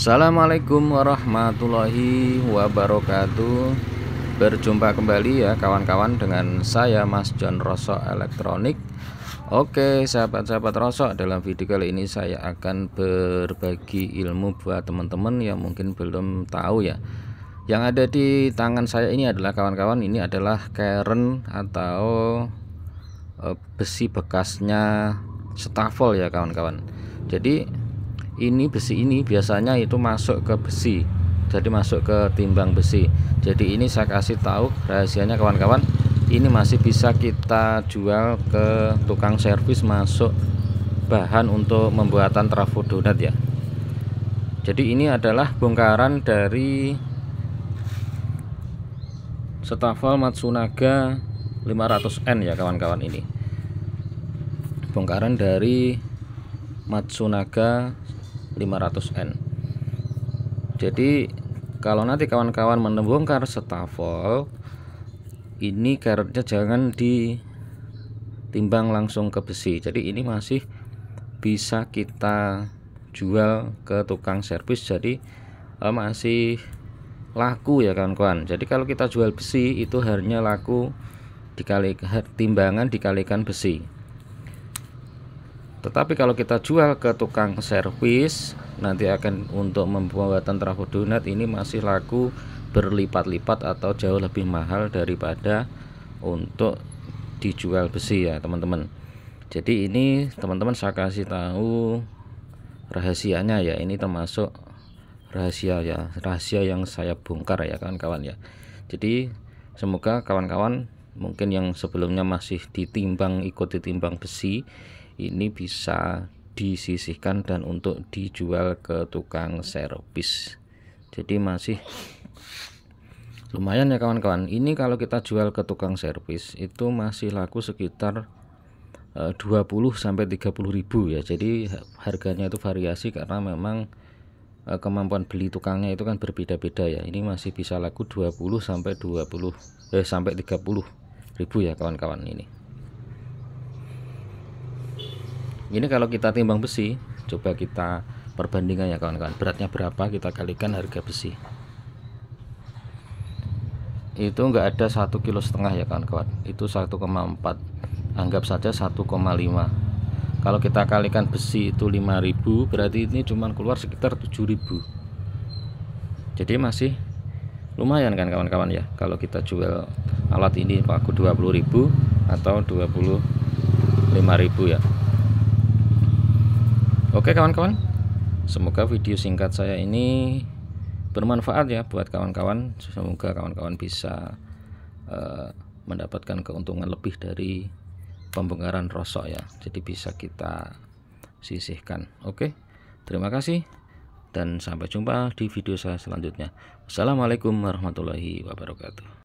Assalamualaikum warahmatullahi wabarakatuh Berjumpa kembali ya kawan-kawan dengan saya Mas John Rosok Elektronik Oke sahabat-sahabat Rosok dalam video kali ini saya akan berbagi ilmu buat teman-teman yang mungkin belum tahu ya Yang ada di tangan saya ini adalah kawan-kawan ini adalah keren atau eh, besi bekasnya stafel ya kawan-kawan Jadi ini besi ini biasanya itu masuk ke besi jadi masuk ke timbang besi jadi ini saya kasih tahu rahasianya kawan-kawan ini masih bisa kita jual ke tukang servis masuk bahan untuk pembuatan trafo donat ya jadi ini adalah bongkaran dari Stafel Matsunaga 500N ya kawan-kawan ini bongkaran dari Matsunaga 500N jadi kalau nanti kawan-kawan menembongkar stafel ini karetnya jangan ditimbang langsung ke besi jadi ini masih bisa kita jual ke tukang servis jadi eh, masih laku ya kawan-kawan jadi kalau kita jual besi itu harganya laku dikali timbangan dikalikan besi tetapi kalau kita jual ke tukang servis nanti akan untuk pembuatan trafo donat ini masih laku berlipat-lipat atau jauh lebih mahal daripada untuk dijual besi ya teman-teman jadi ini teman-teman saya kasih tahu rahasianya ya ini termasuk rahasia ya rahasia yang saya bongkar ya kawan-kawan ya jadi semoga kawan-kawan mungkin yang sebelumnya masih ditimbang ikut ditimbang besi ini bisa disisihkan dan untuk dijual ke tukang servis jadi masih lumayan ya kawan-kawan ini kalau kita jual ke tukang servis itu masih laku sekitar 20 eh, sampai 30 ribu ya jadi harganya itu variasi karena memang eh, kemampuan beli tukangnya itu kan berbeda-beda ya ini masih bisa laku 20 sampai 20 eh sampai 30 ribu ya kawan-kawan ini ini kalau kita timbang besi coba kita perbandingan ya kawan-kawan beratnya berapa kita kalikan harga besi itu enggak ada satu kilo setengah ya kawan-kawan itu 1,4 anggap saja 1,5 kalau kita kalikan besi itu 5000 berarti ini cuma keluar sekitar 7000 jadi masih lumayan kan kawan-kawan ya kalau kita jual alat ini paku 20000 atau 25000 ya Oke kawan-kawan, semoga video singkat saya ini bermanfaat ya buat kawan-kawan. Semoga kawan-kawan bisa uh, mendapatkan keuntungan lebih dari pembongkaran rosok ya. Jadi bisa kita sisihkan. Oke, terima kasih dan sampai jumpa di video saya selanjutnya. Assalamualaikum warahmatullahi wabarakatuh.